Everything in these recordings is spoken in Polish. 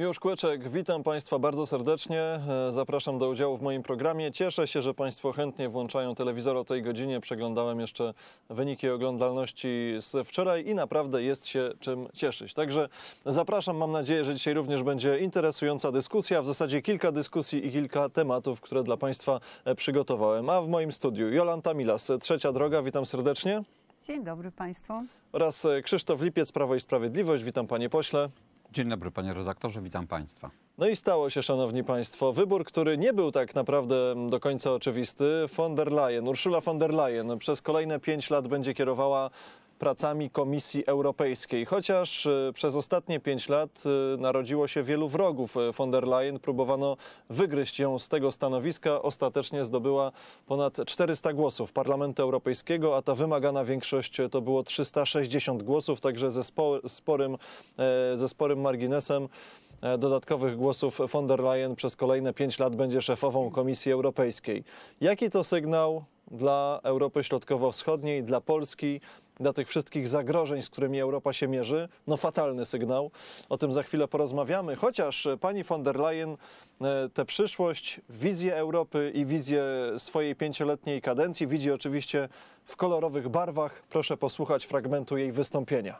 Miłosz Kłeczek, witam Państwa bardzo serdecznie. E, zapraszam do udziału w moim programie. Cieszę się, że Państwo chętnie włączają telewizor o tej godzinie. Przeglądałem jeszcze wyniki oglądalności z wczoraj i naprawdę jest się czym cieszyć. Także zapraszam. Mam nadzieję, że dzisiaj również będzie interesująca dyskusja. W zasadzie kilka dyskusji i kilka tematów, które dla Państwa e, przygotowałem. A w moim studiu Jolanta Milas, Trzecia Droga. Witam serdecznie. Dzień dobry Państwu. Oraz e, Krzysztof Lipiec, Prawo i Sprawiedliwość. Witam Panie Pośle. Dzień dobry, panie redaktorze, witam państwa. No i stało się, szanowni państwo, wybór, który nie był tak naprawdę do końca oczywisty. Von der Leyen, Ursula von der Leyen przez kolejne pięć lat będzie kierowała pracami Komisji Europejskiej. Chociaż e, przez ostatnie pięć lat e, narodziło się wielu wrogów e, von der Leyen, próbowano wygryźć ją z tego stanowiska. Ostatecznie zdobyła ponad 400 głosów Parlamentu Europejskiego, a ta wymagana większość to było 360 głosów, także ze, spo, sporym, ze sporym marginesem dodatkowych głosów von der Leyen przez kolejne 5 lat będzie szefową Komisji Europejskiej. Jaki to sygnał dla Europy Środkowo-Wschodniej, dla Polski, dla tych wszystkich zagrożeń, z którymi Europa się mierzy. No fatalny sygnał. O tym za chwilę porozmawiamy. Chociaż e, pani von der Leyen e, tę przyszłość, wizję Europy i wizję swojej pięcioletniej kadencji widzi oczywiście w kolorowych barwach. Proszę posłuchać fragmentu jej wystąpienia.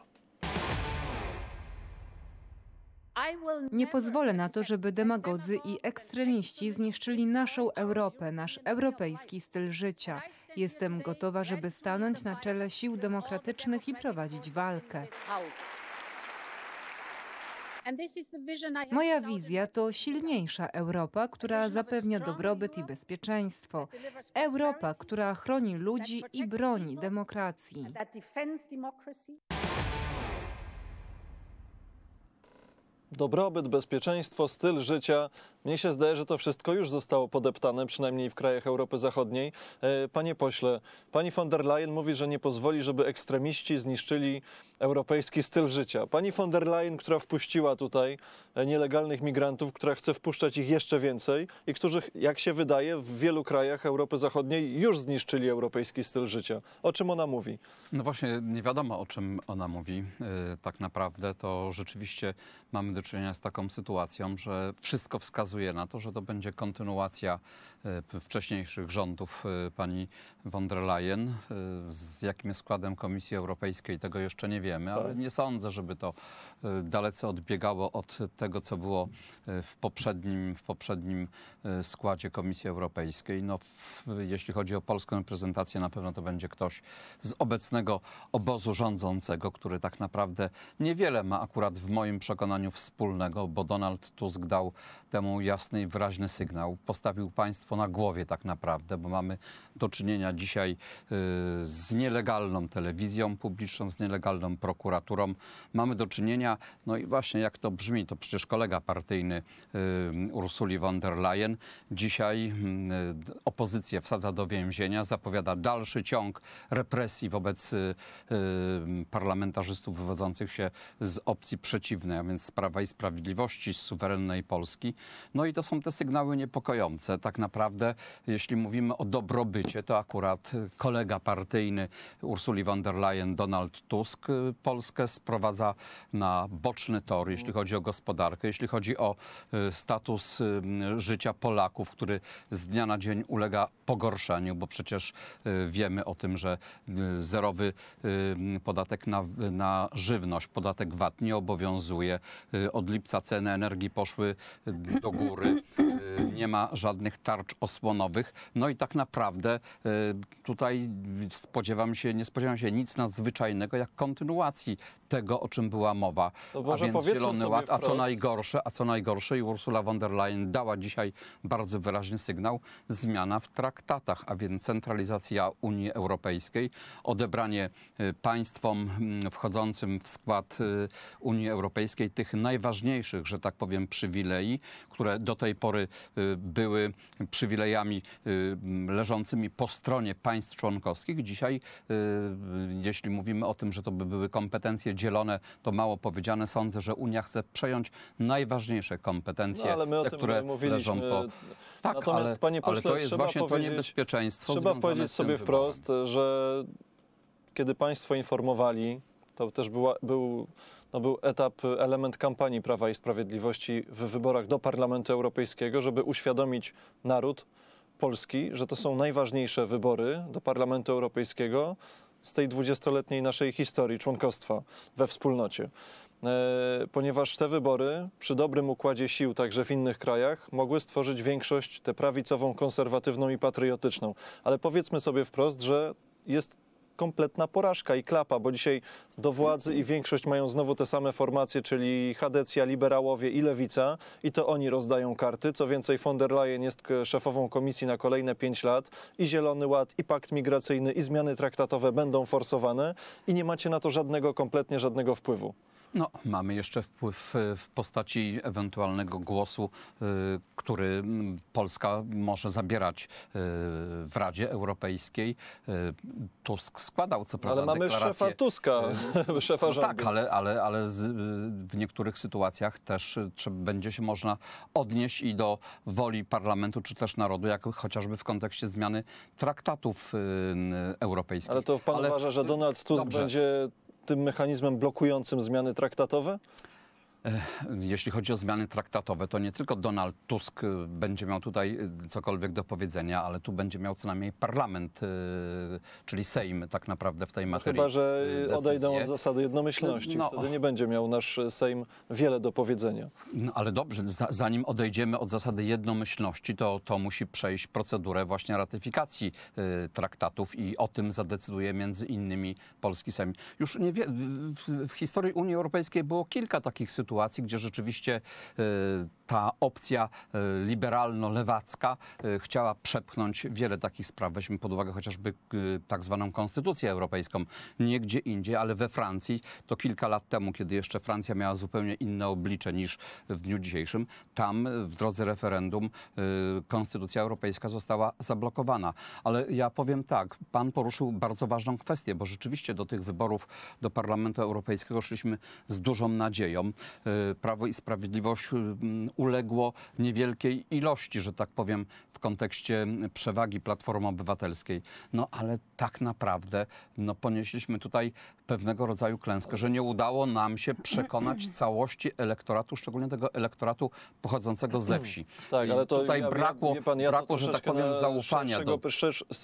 Nie pozwolę na to, żeby demagodzy i ekstremiści zniszczyli naszą Europę, nasz europejski styl życia. Jestem gotowa, żeby stanąć na czele sił demokratycznych i prowadzić walkę. Moja wizja to silniejsza Europa, która zapewnia dobrobyt i bezpieczeństwo. Europa, która chroni ludzi i broni demokracji. Dobrobyt, bezpieczeństwo, styl życia mnie się zdaje, że to wszystko już zostało podeptane, przynajmniej w krajach Europy Zachodniej. E, panie pośle, pani von der Leyen mówi, że nie pozwoli, żeby ekstremiści zniszczyli europejski styl życia. Pani von der Leyen, która wpuściła tutaj e, nielegalnych migrantów, która chce wpuszczać ich jeszcze więcej i którzy, jak się wydaje, w wielu krajach Europy Zachodniej już zniszczyli europejski styl życia. O czym ona mówi? No właśnie, nie wiadomo o czym ona mówi. E, tak naprawdę to rzeczywiście mamy do czynienia z taką sytuacją, że wszystko wskazuje, wskazuje na to, że to będzie kontynuacja e, wcześniejszych rządów e, pani von der Leyen. E, z jakim składem Komisji Europejskiej tego jeszcze nie wiemy, ale tak. nie sądzę, żeby to dalece odbiegało od tego, co było w poprzednim, w poprzednim składzie Komisji Europejskiej. No, w, jeśli chodzi o polską reprezentację, na pewno to będzie ktoś z obecnego obozu rządzącego, który tak naprawdę niewiele ma akurat w moim przekonaniu wspólnego, bo Donald Tusk dał temu jasny i wyraźny sygnał. Postawił państwo na głowie tak naprawdę, bo mamy do czynienia dzisiaj y, z nielegalną telewizją publiczną, z nielegalną prokuraturą. Mamy do czynienia, no i właśnie jak to brzmi, to przecież kolega partyjny y, Ursuli von der Leyen dzisiaj y, opozycję wsadza do więzienia, zapowiada dalszy ciąg represji wobec parlamentarzystów wywodzących się z opcji przeciwnej, a więc z Prawa i Sprawiedliwości, z suwerennej Polski. No i to są te sygnały niepokojące. Tak naprawdę, jeśli mówimy o dobrobycie, to akurat y, kolega partyjny Ursuli von der Leyen, Donald Tusk, y, Polskę sprowadza na boczny tor, jeśli chodzi o gospodarkę, jeśli chodzi o y, status życia Polaków, który z dnia na dzień ulega pogorszeniu, bo przecież wiemy o tym, że zerowy podatek na, na żywność, podatek VAT nie obowiązuje. Od lipca ceny energii poszły do Góry y, nie ma żadnych tarcz osłonowych. No i tak naprawdę y, tutaj spodziewam się, nie spodziewam się nic nadzwyczajnego, jak kontynuacji tego, o czym była mowa. a więc Zielony Ład, a co najgorsze, a co najgorsze i Ursula von der Leyen dała dzisiaj bardzo wyraźny sygnał, zmiana w traktatach, a więc centralizacja Unii Europejskiej, odebranie y, państwom mm, wchodzącym w skład Unii Europejskiej tych najważniejszych, że tak powiem, przywilei, które które do tej pory y, były przywilejami y, leżącymi po stronie państw członkowskich. Dzisiaj, y, jeśli mówimy o tym, że to by były kompetencje dzielone, to mało powiedziane. Sądzę, że Unia chce przejąć najważniejsze kompetencje, no, ale my o te, tym które leżą po... Tak, ale, panie pośle, ale to jest właśnie to niebezpieczeństwo Trzeba powiedzieć sobie wprost, wyborem. że kiedy państwo informowali, to też była, był no był etap, e, element kampanii Prawa i Sprawiedliwości w wyborach do Parlamentu Europejskiego, żeby uświadomić naród Polski, że to są najważniejsze wybory do Parlamentu Europejskiego z tej dwudziestoletniej naszej historii członkostwa we wspólnocie. E, ponieważ te wybory przy dobrym układzie sił także w innych krajach mogły stworzyć większość tę prawicową, konserwatywną i patriotyczną. Ale powiedzmy sobie wprost, że jest kompletna porażka i klapa, bo dzisiaj do władzy i większość mają znowu te same formacje, czyli Hadecja, Liberałowie i Lewica i to oni rozdają karty. Co więcej, von der Leyen jest szefową komisji na kolejne 5 lat i Zielony Ład, i Pakt Migracyjny, i zmiany traktatowe będą forsowane i nie macie na to żadnego, kompletnie żadnego wpływu. No, mamy jeszcze wpływ e, w postaci ewentualnego głosu, e, który Polska może zabierać e, w Radzie Europejskiej. Tusk składał, co prawda, Ale mamy deklarację. szefa Tuska, szefa no, tak, rządu. Tak, ale, ale, ale z, w niektórych sytuacjach też będzie się można odnieść i do woli parlamentu, czy też narodu, jak chociażby w kontekście zmiany traktatów europejskich. Ale to pan ale, uważa, że Donald Tusk dobrze. będzie tym mechanizmem blokującym zmiany traktatowe? Jeśli chodzi o zmiany traktatowe, to nie tylko Donald Tusk y, będzie miał tutaj y, cokolwiek do powiedzenia, ale tu będzie miał co najmniej parlament, y, czyli Sejm tak naprawdę w tej no materii. chyba, że decyzję. odejdą od zasady jednomyślności, no, wtedy nie będzie miał nasz Sejm wiele do powiedzenia. No, ale dobrze, zanim odejdziemy od zasady jednomyślności, to, to musi przejść procedurę właśnie ratyfikacji traktatów i o tym zadecyduje między innymi polski Sejm. Już nie wie, w, w historii Unii Europejskiej było kilka takich sytuacji, sytuacji, gdzie rzeczywiście y, ta opcja e, liberalno-lewacka e, chciała przepchnąć wiele takich spraw. Weźmy pod uwagę chociażby e, tak zwaną konstytucję europejską. Nie gdzie indziej, ale we Francji, to kilka lat temu, kiedy jeszcze Francja miała zupełnie inne oblicze niż w dniu dzisiejszym, tam w drodze referendum konstytucja europejska została zablokowana. Ale ja powiem tak, pan poruszył bardzo ważną kwestię, bo rzeczywiście do tych wyborów do Parlamentu Europejskiego szliśmy z dużą nadzieją. Prawo i Sprawiedliwość uległo niewielkiej ilości, że tak powiem, w kontekście przewagi Platformy Obywatelskiej. No ale tak naprawdę no, ponieśliśmy tutaj pewnego rodzaju klęskę, że nie udało nam się przekonać całości elektoratu, szczególnie tego elektoratu pochodzącego ze tak, wsi. Tak, ale to tutaj ja, brakło, pan, ja brakło że tak powiem, zaufania. Z do...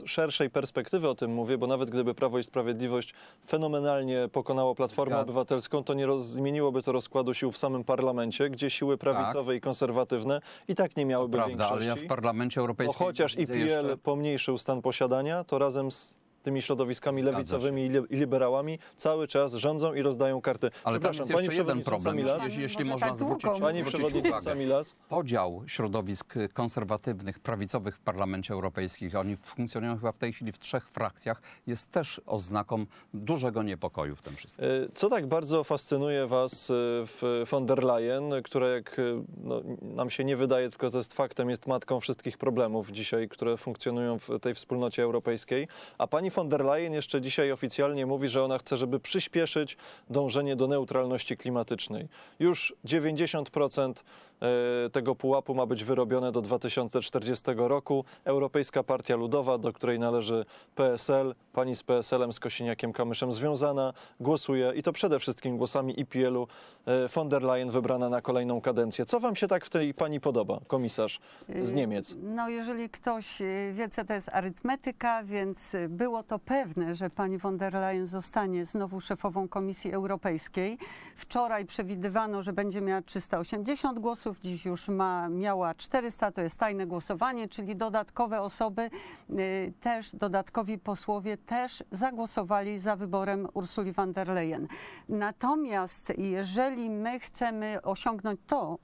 szerszej perspektywy o tym mówię, bo nawet gdyby Prawo i Sprawiedliwość fenomenalnie pokonało Platformę Zgad... Obywatelską, to nie roz, zmieniłoby to rozkładu sił w samym parlamencie, gdzie siły tak. prawicowe tak. i konserwatywne i tak nie miałyby prawda, większości. ale ja w parlamencie no europejskim... No, chociaż IPL jeszcze... pomniejszył stan posiadania, to razem z tymi środowiskami Zgadza lewicowymi się. i liberałami cały czas rządzą i rozdają karty. Ale proszę, jeszcze jeden problem, Milas, jeśli, jeśli można tak zwrócić, Pani Przewodnicząca Milas. Podział środowisk konserwatywnych, prawicowych w Parlamencie Europejskim, oni funkcjonują chyba w tej chwili w trzech frakcjach, jest też oznaką dużego niepokoju w tym wszystkim. E, co tak bardzo fascynuje Was e, w von der Leyen, która jak e, no, nam się nie wydaje, tylko to jest faktem, jest matką wszystkich problemów dzisiaj, które funkcjonują w tej wspólnocie europejskiej, a Pani von der Leyen jeszcze dzisiaj oficjalnie mówi, że ona chce, żeby przyspieszyć dążenie do neutralności klimatycznej. Już 90% E, tego pułapu ma być wyrobione do 2040 roku. Europejska Partia Ludowa, do której należy PSL, pani z PSL-em, z Kosiniakiem Kamyszem związana, głosuje i to przede wszystkim głosami IPL-u e, von der Leyen wybrana na kolejną kadencję. Co wam się tak w tej pani podoba, komisarz z y, Niemiec? No jeżeli ktoś y, wie, co to jest arytmetyka, więc było to pewne, że pani von der Leyen zostanie znowu szefową Komisji Europejskiej. Wczoraj przewidywano, że będzie miała 380 głosów, głosów, dziś już ma, miała 400, to jest tajne głosowanie, czyli dodatkowe osoby, y, też dodatkowi posłowie też zagłosowali za wyborem Ursuli von der Leyen. Natomiast jeżeli my chcemy osiągnąć to,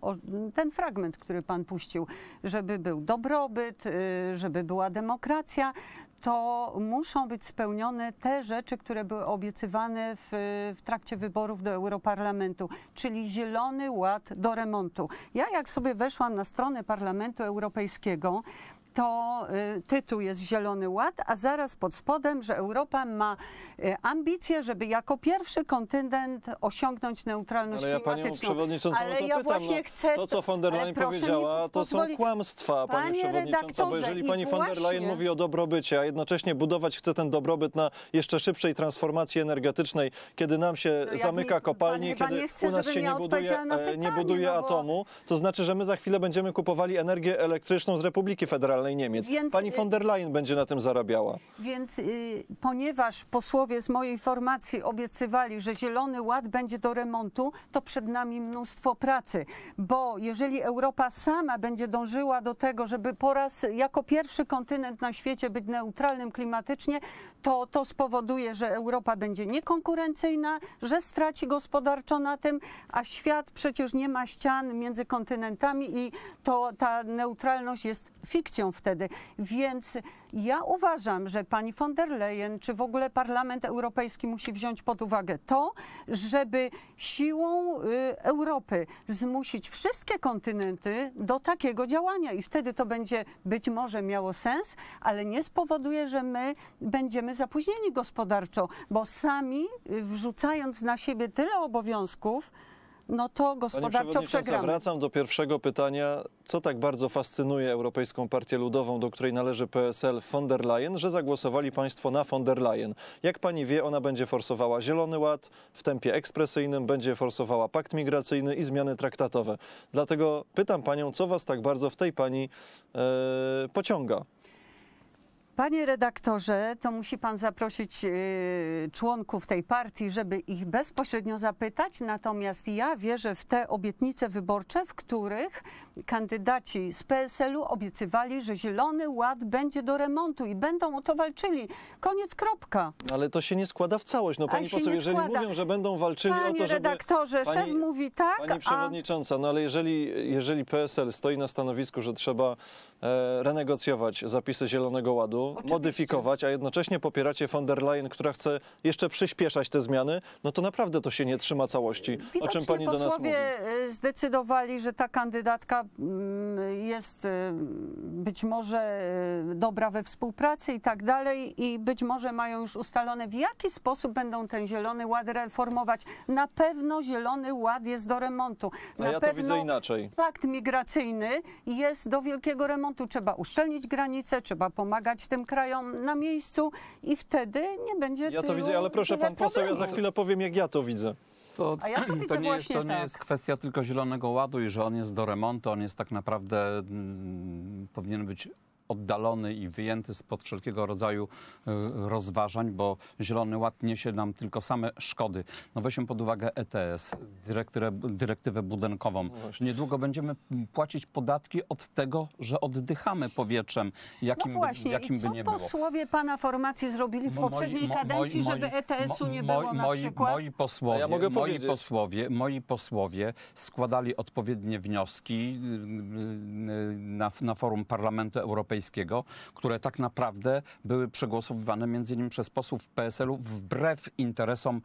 ten fragment, który pan puścił, żeby był dobrobyt, y, żeby była demokracja, to muszą być spełnione te rzeczy, które były obiecywane w, w, trakcie wyborów do Europarlamentu, czyli Zielony Ład do remontu. Ja jak sobie weszłam na stronę Parlamentu Europejskiego, to y, tytuł jest Zielony Ład, a zaraz pod spodem, że Europa ma y, ambicje, żeby jako pierwszy kontynent osiągnąć neutralność ale ja klimatyczną. No ale ja pytam, właśnie no, chcę. To, co von der Leyen powiedziała, to są kłamstwa, Panie redaktorze, Bo jeżeli pani von der Leyen mówi o dobrobycie, a jednocześnie budować chce ten dobrobyt na jeszcze szybszej transformacji energetycznej, kiedy nam się no, zamyka nie, kopalnie, kiedy chce, u nas się nie buduje, e, pytanie, nie buduje no bo... atomu, to znaczy, że my za chwilę będziemy kupowali energię elektryczną z Republiki Federalnej. Federalnej Niemiec. Więc, Pani y, von der Leyen będzie na tym zarabiała. Więc y, ponieważ posłowie z mojej formacji obiecywali, że Zielony Ład będzie do remontu, to przed nami mnóstwo pracy. Bo jeżeli Europa sama będzie dążyła do tego, żeby po raz jako pierwszy kontynent na świecie być neutralnym klimatycznie, to to spowoduje, że Europa będzie niekonkurencyjna, że straci gospodarczo na tym, a świat przecież nie ma ścian między kontynentami i to ta neutralność jest fikcją wtedy. Więc ja uważam, że pani von der Leyen, czy w ogóle Parlament Europejski musi wziąć pod uwagę to, żeby siłą y, Europy zmusić wszystkie kontynenty do takiego działania. I wtedy to będzie być może miało sens, ale nie spowoduje, że my będziemy zapóźnieni gospodarczo, bo sami y, wrzucając na siebie tyle obowiązków, no to gospodarczo przegramy. wracam do pierwszego pytania. Co tak bardzo fascynuje Europejską Partię Ludową, do której należy PSL von der Leyen, że zagłosowali państwo na von der Leyen? Jak pani wie, ona będzie forsowała Zielony Ład w tempie ekspresyjnym, będzie forsowała pakt migracyjny i zmiany traktatowe. Dlatego pytam panią, co was tak bardzo w tej pani e, pociąga? Panie redaktorze, to musi pan zaprosić y, członków tej partii, żeby ich bezpośrednio zapytać. Natomiast ja wierzę w te obietnice wyborcze, w których kandydaci z PSL-u obiecywali, że Zielony Ład będzie do remontu i będą o to walczyli. Koniec, kropka. No, ale to się nie składa w całość. No pani poseł, jeżeli składa. mówią, że będą walczyli Panie o to, żeby... redaktorze, szef mówi tak, Pani przewodnicząca, a... no ale jeżeli, jeżeli PSL stoi na stanowisku, że trzeba E, renegocjować zapisy Zielonego Ładu, Oczywiście. modyfikować, a jednocześnie popieracie von der Leyen, która chce jeszcze przyspieszać te zmiany, no to naprawdę to się nie trzyma całości. Widocznie o czym pani do nas mówi? E, zdecydowali, że ta kandydatka mm, jest e, być może dobra we współpracy i tak dalej i być może mają już ustalone, w jaki sposób będą ten Zielony Ład reformować. Na pewno Zielony Ład jest do remontu. Na a ja to widzę inaczej. Pakt migracyjny jest do wielkiego remontu tu trzeba uszczelnić granice, trzeba pomagać tym krajom na miejscu i wtedy nie będzie Ja to widzę, ale proszę pan poseł, ja za chwilę powiem, jak ja to widzę. To, A ja to, to nie, jest, to tak. nie jest kwestia tylko Zielonego Ładu i że on jest do remontu, on jest tak naprawdę, mm, powinien być oddalony i wyjęty spod wszelkiego rodzaju e, rozważań, bo Zielony Ład niesie nam tylko same szkody. No weźmy pod uwagę ETS, dyrektywę, dyrektywę budynkową. No Niedługo będziemy płacić podatki od tego, że oddychamy powietrzem, jakim, no właśnie, by, jakim by nie było. co posłowie Pana formacji zrobili w poprzedniej moi, kadencji, moi, żeby ETS-u nie moi, było na przykład? Moi posłowie, no ja moi, posłowie, moi posłowie składali odpowiednie wnioski y, y, y, na, na forum Parlamentu Europejskiego Europejskiego, które tak naprawdę były przegłosowywane między innymi przez posłów PSL-u wbrew interesom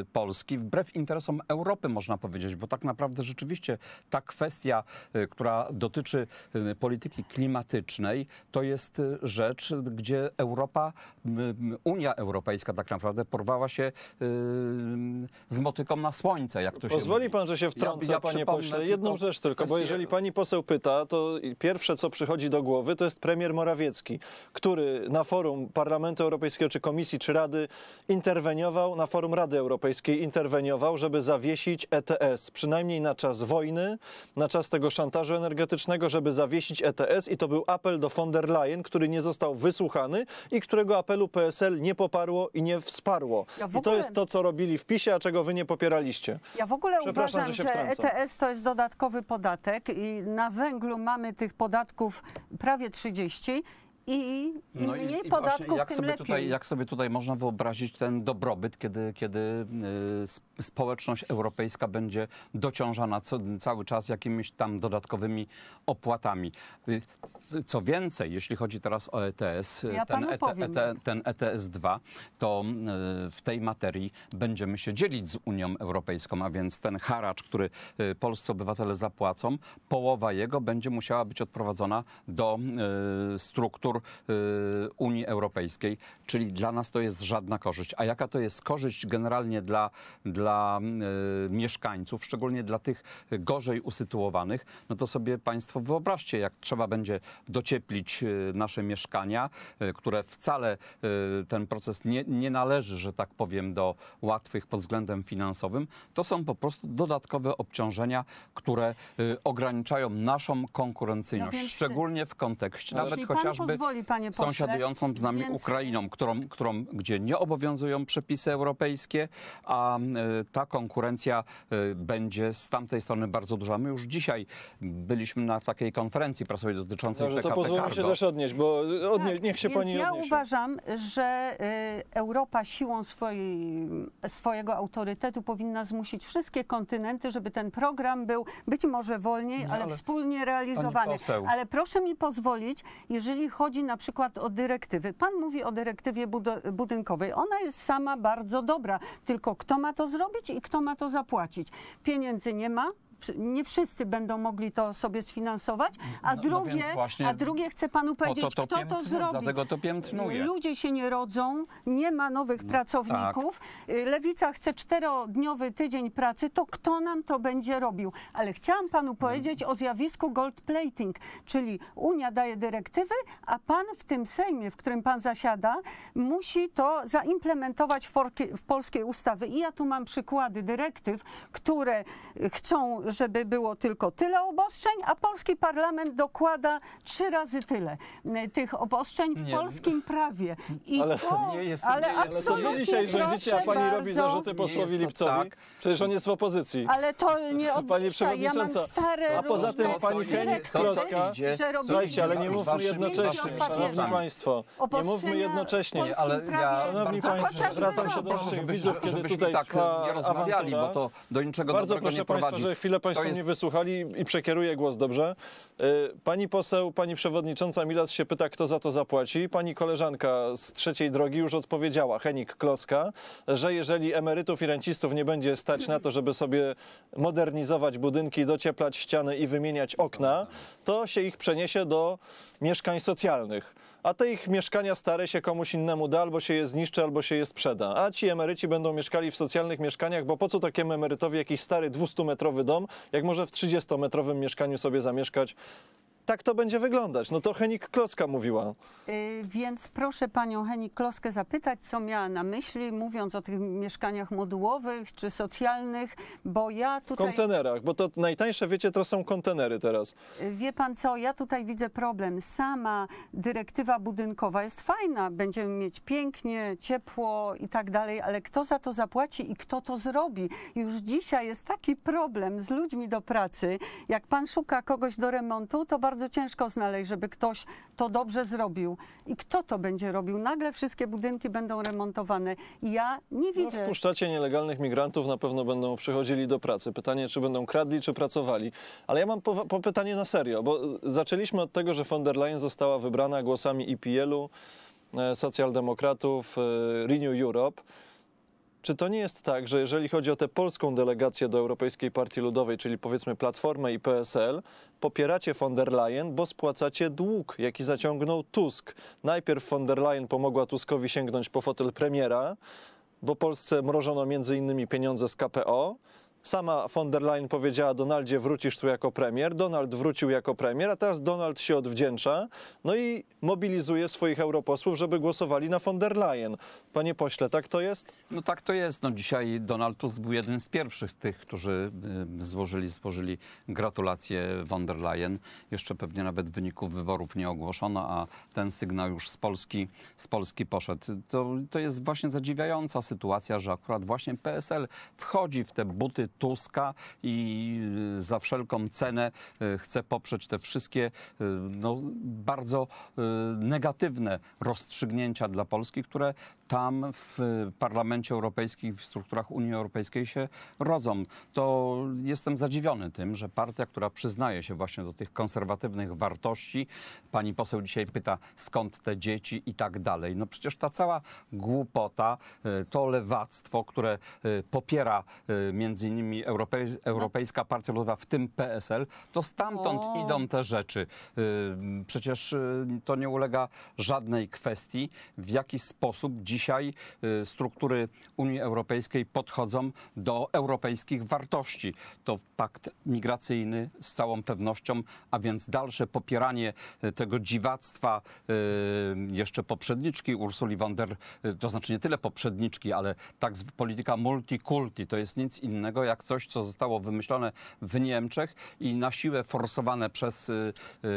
y, Polski, wbrew interesom Europy, można powiedzieć, bo tak naprawdę rzeczywiście ta kwestia, y, która dotyczy y, polityki klimatycznej, to jest rzecz, gdzie Europa, Unia Europejska tak naprawdę porwała się z motyką na słońce, jak to się Pozwoli mówi. pan, że się wtrącę, ja, ja panie pośle. Jedną rzecz tylko, kwestię... bo jeżeli pani poseł pyta, to pierwsze, co przychodzi do głowy, to jest premier Morawiecki, który na forum Parlamentu Europejskiego, czy Komisji, czy Rady interweniował, na forum Rady Europejskiej interweniował, żeby zawiesić ETS, przynajmniej na czas wojny, na czas tego szantażu energetycznego, żeby zawiesić ETS i to był apel do von der Leyen, który nie został wysłuchany i którego apelu PSL nie poparło i nie wsparło. Ja ogóle... I to jest to, co robili w PiSie, a czego wy nie popieraliście. Ja w ogóle uważam, że, że ETS to jest dodatkowy podatek i na węglu mamy tych podatków prawie 30 30 i no im no mniej i, podatków, i jak tym sobie lepiej. Tutaj, jak sobie tutaj można wyobrazić ten dobrobyt, kiedy, kiedy y, społeczność europejska będzie dociążana co, cały czas jakimiś tam dodatkowymi opłatami. Y, co więcej, jeśli chodzi teraz o ETS, y, ja ten, ET, ET, e ten ETS 2, to y, w tej materii będziemy się dzielić z Unią Europejską, a więc ten haracz, który y, polscy obywatele zapłacą, połowa jego będzie musiała być odprowadzona do y, struktur Y, Unii Europejskiej, czyli dla nas to jest żadna korzyść. A jaka to jest korzyść generalnie dla, dla y, mieszkańców, szczególnie dla tych gorzej usytuowanych, no to sobie Państwo wyobraźcie, jak trzeba będzie docieplić y, nasze mieszkania, które wcale ten proces nie, nie należy, że tak powiem, do łatwych pod względem finansowym. To są po prostu dodatkowe obciążenia, które ograniczają naszą konkurencyjność, no więc... szczególnie w kontekście no nawet chociażby woli, panie pośle. Sąsiadującą z nami więc... Ukrainą, którą, którą, gdzie nie obowiązują przepisy europejskie, a e, ta konkurencja e, będzie z tamtej strony bardzo duża. My już dzisiaj byliśmy na takiej konferencji prasowej dotyczącej Dobrze, PKP to się też odnieść, bo odnie tak, niech się pani ja odniesie. Ja uważam, że e, Europa siłą swojej, swojego autorytetu powinna zmusić wszystkie kontynenty, żeby ten program był być może wolniej, no, ale, ale, wspólnie realizowany. Ale proszę mi pozwolić, jeżeli chodzi chodzi na przykład o dyrektywy. Pan mówi o dyrektywie budynkowej. Ona jest sama bardzo dobra, tylko kto ma to zrobić i kto ma to zapłacić? Pieniędzy nie ma, nie wszyscy będą mogli to sobie sfinansować, a, no, no drugie, no a drugie chcę panu powiedzieć, to to kto to zrobi. Dlatego to piętnuje. Ludzie się nie rodzą, nie ma nowych no, pracowników. Tak. Y, Lewica chce czterodniowy tydzień pracy, to kto nam to będzie robił? Ale chciałam panu mm. powiedzieć o zjawisku gold plating, czyli Unia daje dyrektywy, a pan w tym Sejmie, w którym pan zasiada, musi to zaimplementować w, w polskiej ustawy. I ja tu mam przykłady dyrektyw, które chcą żeby było tylko tyle obostrzeń, a polski parlament dokłada trzy razy tyle tych obostrzeń w nie. polskim prawie. I ale to, nie jest, ale nie jest, ale dzisiaj rządzicie, a pani robi zarzuty posłowi Lipcowi. Tak. Przecież on jest w opozycji. Ale to nie od pani przewodnicząca. Ja mam stare a poza tym pani Henik Kroska, słuchajcie, ale nie mówmy jednocześnie, szanowni państwo, nie mówmy jednocześnie. ale ja, szanowni państwo, zwracam się do naszych widzów, kiedy tutaj tak nie rozmawiali, bo to do niczego dobrego nie prowadzi. Bardzo proszę państwa, że chwilę chwilę Państwo jest... mnie wysłuchali i przekieruję głos, dobrze? Y, pani poseł, pani przewodnicząca Milas się pyta, kto za to zapłaci. Pani koleżanka z trzeciej drogi już odpowiedziała, Henik Kloska, że jeżeli emerytów i rencistów nie będzie stać na to, żeby sobie modernizować budynki, docieplać ściany i wymieniać okna, to się ich przeniesie do mieszkań socjalnych. A te ich mieszkania stare się komuś innemu da, albo się je zniszczy, albo się je sprzeda. A ci emeryci będą mieszkali w socjalnych mieszkaniach, bo po co takiemu emerytowi jakiś stary 200-metrowy dom, jak może w 30-metrowym mieszkaniu sobie zamieszkać tak to będzie wyglądać. No to Henik Kloska mówiła. Yy, więc proszę panią Henik Kloskę zapytać, co miała na myśli, mówiąc o tych mieszkaniach modułowych czy socjalnych, bo ja tutaj... Kontenerach, bo to najtańsze, wiecie, to są kontenery teraz. Yy, wie pan co, ja tutaj widzę problem. Sama dyrektywa budynkowa jest fajna, będziemy mieć pięknie, ciepło i tak dalej, ale kto za to zapłaci i kto to zrobi? Już dzisiaj jest taki problem z ludźmi do pracy. Jak pan szuka kogoś do remontu, to bardzo bardzo ciężko znaleźć, żeby ktoś to dobrze zrobił. I kto to będzie robił? Nagle wszystkie budynki będą remontowane. I ja nie no, widzę... No, wpuszczacie nielegalnych migrantów, na pewno będą przychodzili do pracy. Pytanie, czy będą kradli, czy pracowali. Ale ja mam po, po pytanie na serio, bo zaczęliśmy od tego, że von der Leyen została wybrana głosami IPL-u, e, socjaldemokratów, e, Renew Europe. Czy to nie jest tak, że jeżeli chodzi o tę polską delegację do Europejskiej Partii Ludowej, czyli powiedzmy Platformę i PSL, popieracie von der Leyen, bo spłacacie dług, jaki zaciągnął Tusk. Najpierw von der Leyen pomogła Tuskowi sięgnąć po fotel premiera, bo Polsce mrożono między innymi pieniądze z KPO, Sama von der Leyen powiedziała Donaldzie wrócisz tu jako premier, Donald wrócił jako premier, a teraz Donald się odwdzięcza, no i mobilizuje swoich europosłów, żeby głosowali na von der Leyen. Panie pośle, tak to jest? No tak to jest. No dzisiaj Donald Tusk był jeden z pierwszych tych, którzy y, złożyli, złożyli gratulacje von der Leyen. Jeszcze pewnie nawet wyników wyborów nie ogłoszono, a ten sygnał już z Polski, z Polski poszedł. To, to jest właśnie zadziwiająca sytuacja, że akurat właśnie PSL wchodzi w te buty Tuska i y, za wszelką cenę y, chce poprzeć te wszystkie y, no, bardzo negatywne rozstrzygnięcia dla Polski, które tam w Parlamencie Europejskim, w strukturach Unii Europejskiej się rodzą. To jestem zadziwiony tym, że partia, która przyznaje się właśnie do tych konserwatywnych wartości, pani poseł dzisiaj pyta, skąd te dzieci i tak dalej. No przecież ta cała głupota, to lewactwo, które popiera między innymi innymi Europej, Europejska Partia Ludowa, w tym PSL, to stamtąd o. idą te rzeczy. Przecież to nie ulega żadnej kwestii, w jaki sposób dzisiaj y, struktury Unii Europejskiej podchodzą do europejskich wartości. To pakt migracyjny z całą pewnością, a więc dalsze popieranie y, tego dziwactwa jeszcze poprzedniczki Ursuli von der, y, to znaczy nie tyle poprzedniczki, ale tak polityka multikulti, to jest nic innego jak jak coś, co zostało wymyślone w Niemczech i na siłę forsowane przez y,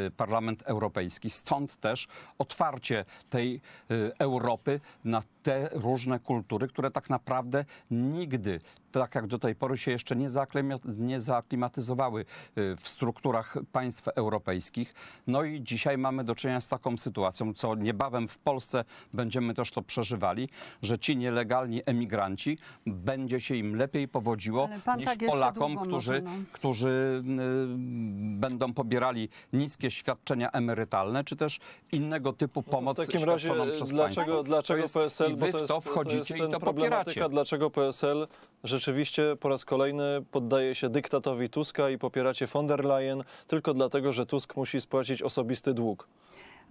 y, Parlament Europejski. Stąd też otwarcie tej y, Europy na te różne kultury, które tak naprawdę nigdy, tak jak do tej pory się jeszcze nie zaaklimatyzowały y, w strukturach państw europejskich. No i dzisiaj mamy do czynienia z taką sytuacją, co niebawem w Polsce będziemy też to przeżywali, że ci nielegalni emigranci będzie się im lepiej powodziło niż tak Polakom, którzy, no. którzy y, będą pobierali niskie świadczenia emerytalne, czy też innego typu no pomoc w takim razie, dlaczego, Dlaczego PSL PSL, i wy to jest, w to wchodzicie to i to popieracie. Dlaczego PSL rzeczywiście po raz kolejny poddaje się dyktatowi Tuska i popieracie von der Leyen tylko dlatego, że Tusk musi spłacić osobisty dług?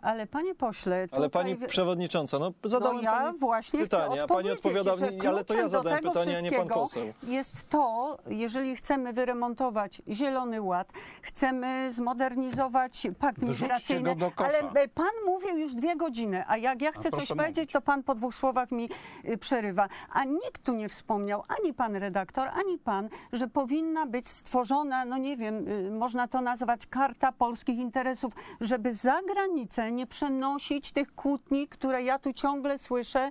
Ale panie pośle... Tutaj... Ale pani przewodnicząca, no zadałem no ja pani właśnie pytania, chcę pani odpowiada, że ale to ja zadałem pytanie, a nie pan poseł. Jest to, jeżeli chcemy wyremontować Zielony Ład, chcemy zmodernizować pakt migracyjny, ale e, pan mówił już dwie godziny, a jak ja chcę coś mówić. powiedzieć, to pan po dwóch słowach mi y, przerywa. A nikt tu nie wspomniał, ani pan redaktor, ani pan, że powinna być stworzona, no nie wiem, y, można to nazwać karta polskich interesów, żeby za granicę nie przenosić tych kłótni, które ja tu ciągle słyszę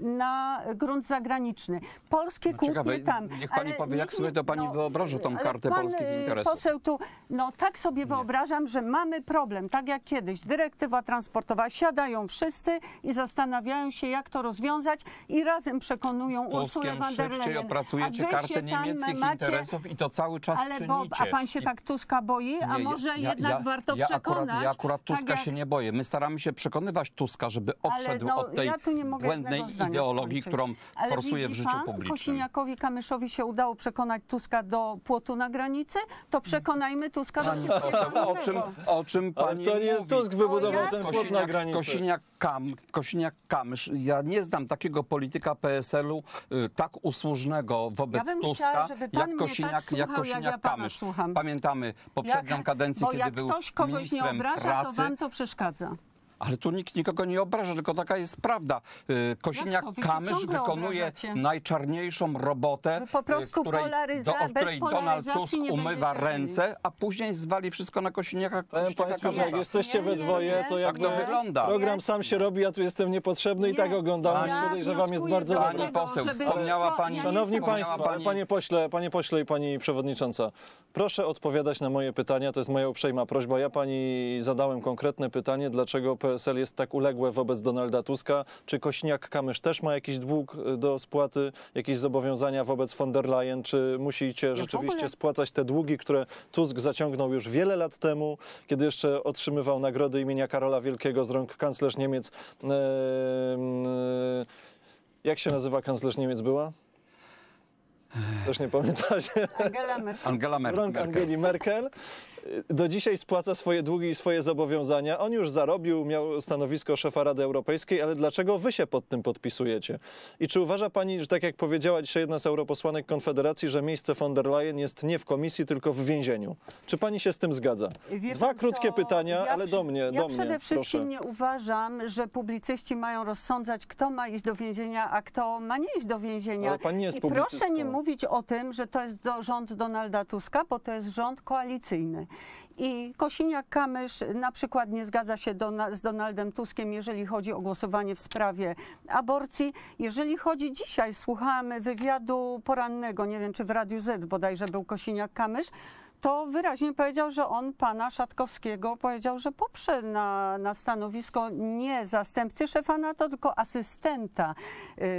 na grunt zagraniczny. Polskie no, ciekawe, tam. Niech pani powie, jak nie, sobie to pani no, wyobraża tą kartę pan, polskich y, interesów. poseł tu, no tak sobie nie. wyobrażam, że mamy problem, tak jak kiedyś. Dyrektywa transportowa, siadają wszyscy i zastanawiają się, jak to rozwiązać i razem przekonują Z Ursulę von der Leyen. opracujecie kartę niemieckich macie, interesów i to cały czas ale czynicie. Bob, a pan się I... tak Tuska boi? Nie, a może ja, jednak ja, warto ja przekonać? Akurat, ja akurat Tuska tak jak... się nie boję. My staramy się przekonywać Tuska, żeby odszedł no, od tej ja błędnej ideologii, skończyć. którą forsuje w życiu pan, publicznym. Kosiniakowi Kamyszowi się udało przekonać Tuska do płotu na granicy, to przekonajmy Tuska do wszystkiego. O czym, o czym pani to nie mówi. Tusk wybudował ten płot na granicy. Kosiniak, Kam, Kosiniak Kamysz, ja nie znam takiego polityka PSL-u y, tak usłużnego wobec ja Tuska, chciała, jak Kosiniak, tak jak Kosiniak jak ja Kamysz. Słucham. Pamiętamy poprzednią jak, kadencję, kiedy był ministrem pracy. jak ktoś kogoś nie obraża, pracy. to wam to przeszkadza. Ale tu nikt nikogo nie obraża, tylko taka jest prawda. Y, Kosiniak-Kamysz wykonuje obrażacie. najczarniejszą robotę, po prostu y, której, do, o której Donald Tusk umywa ręce, a później zwali wszystko na Kosiniaka. Powiem tak że jak jesteście we dwoje, to jak to wygląda. Program sam się robi, ja tu jestem niepotrzebny i tak oglądałem. Ja podejrzewam, jest bardzo Pani dobry. poseł, wspomniała Pani... Szanowni Państwo, pani... Panie, pośle, panie pośle i Pani Przewodnicząca, proszę odpowiadać na moje pytania, to jest moja uprzejma prośba. Ja Pani zadałem konkretne pytanie, dlaczego PSL jest tak uległe wobec Donalda Tuska? Czy Kośniak-Kamysz też ma jakiś dług e, do spłaty, jakieś zobowiązania wobec von der Leyen? Czy musicie rzeczywiście ogóle... spłacać te długi, które Tusk zaciągnął już wiele lat temu, kiedy jeszcze otrzymywał nagrody imienia Karola Wielkiego z rąk kanclerz Niemiec? E, e, jak się nazywa kanclerz Niemiec była? Też nie pamiętacie. Angela Merkel. Angela Merkel. Angeli Merkel do dzisiaj spłaca swoje długi i swoje zobowiązania. On już zarobił, miał stanowisko szefa Rady Europejskiej, ale dlaczego wy się pod tym podpisujecie? I czy uważa pani, że tak jak powiedziała dzisiaj jedna z europosłanek Konfederacji, że miejsce von der Leyen jest nie w komisji, tylko w więzieniu? Czy pani się z tym zgadza? Wie Dwa krótkie pytania, ja ale do mnie. Ja do przede mnie, wszystkim proszę. nie uważam, że publicyści mają rozsądzać, kto ma iść do więzienia, a kto ma nie iść do więzienia. Ale pani jest I proszę nie mówić o tym, że to jest do, rząd Donalda Tuska, bo to jest rząd koalicyjny. I Kosiniak-Kamysz na przykład nie zgadza się do, z Donaldem Tuskiem, jeżeli chodzi o głosowanie w sprawie aborcji. Jeżeli chodzi dzisiaj, słuchamy wywiadu porannego, nie wiem czy w Radiu Z bodajże był Kosiniak-Kamysz, to wyraźnie powiedział, że on pana Szatkowskiego powiedział, że poprze na, na stanowisko nie zastępcy szefa NATO, tylko asystenta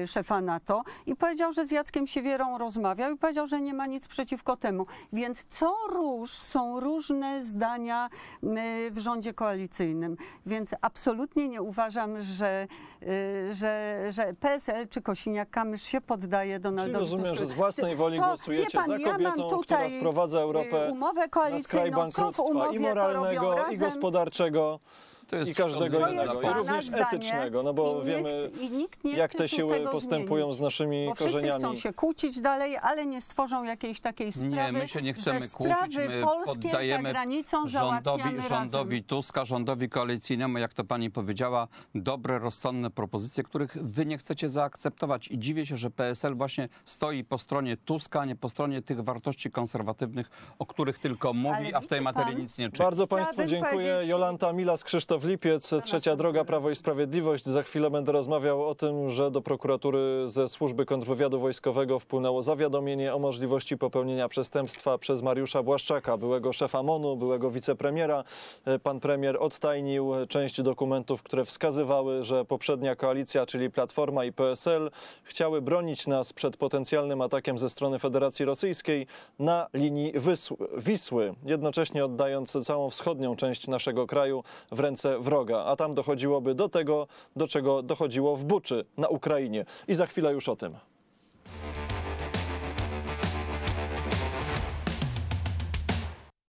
y, szefa NATO i powiedział, że z Jackiem Siewierą rozmawiał i powiedział, że nie ma nic przeciwko temu. Więc co róż są różne zdania y, w rządzie koalicyjnym. Więc absolutnie nie uważam, że, y, że, że PSL czy Kosiniak-Kamysz się poddaje Donaldowi Czyli rozumiem, że z własnej woli to, głosujecie pan, za kobietą, ja tutaj, która sprowadza Europę y, umowę koalicyjną, co w umowie i moralnego, i gospodarczego to jest i każdego innego, również zdanie etycznego, no bo i nikt- wiemy, i nikt nie jak te siły postępują zmienić. z naszymi Bo wszyscy chcą się kłócić dalej, ale nie stworzą jakiejś takiej sprawy, Nie, my się nie chcemy że kłócić, sprawy my polskie za poddajemy granicą rządowi, rządowi Tuska, rządowi koalicyjnemu, no, jak to pani powiedziała, dobre, rozsądne propozycje, których wy nie chcecie zaakceptować. I dziwię się, że PSL właśnie stoi po stronie Tuska, a nie po stronie tych wartości konserwatywnych, o których tylko mówi, Ale a w tej materii pan? nic nie czyni. Bardzo Państwu dziękuję. Jolanta Jolanta Milas, Krzysztof w lipiec. Trzecia droga Prawo i Sprawiedliwość. Za chwilę będę rozmawiał o tym, że do prokuratury ze służby kontrwywiadu wojskowego wpłynęło zawiadomienie o możliwości popełnienia przestępstwa przez Mariusza Błaszczaka, byłego szefa MONU, byłego wicepremiera. E, pan premier odtajnił część dokumentów, które wskazywały, że poprzednia koalicja, czyli Platforma i PSL, chciały bronić nas przed potencjalnym atakiem ze strony Federacji Rosyjskiej na linii Wisły, jednocześnie oddając całą wschodnią część naszego kraju w ręce ręce wroga, a tam dochodziłoby do tego, do czego dochodziło w Buczy na Ukrainie. I za chwilę już o tym.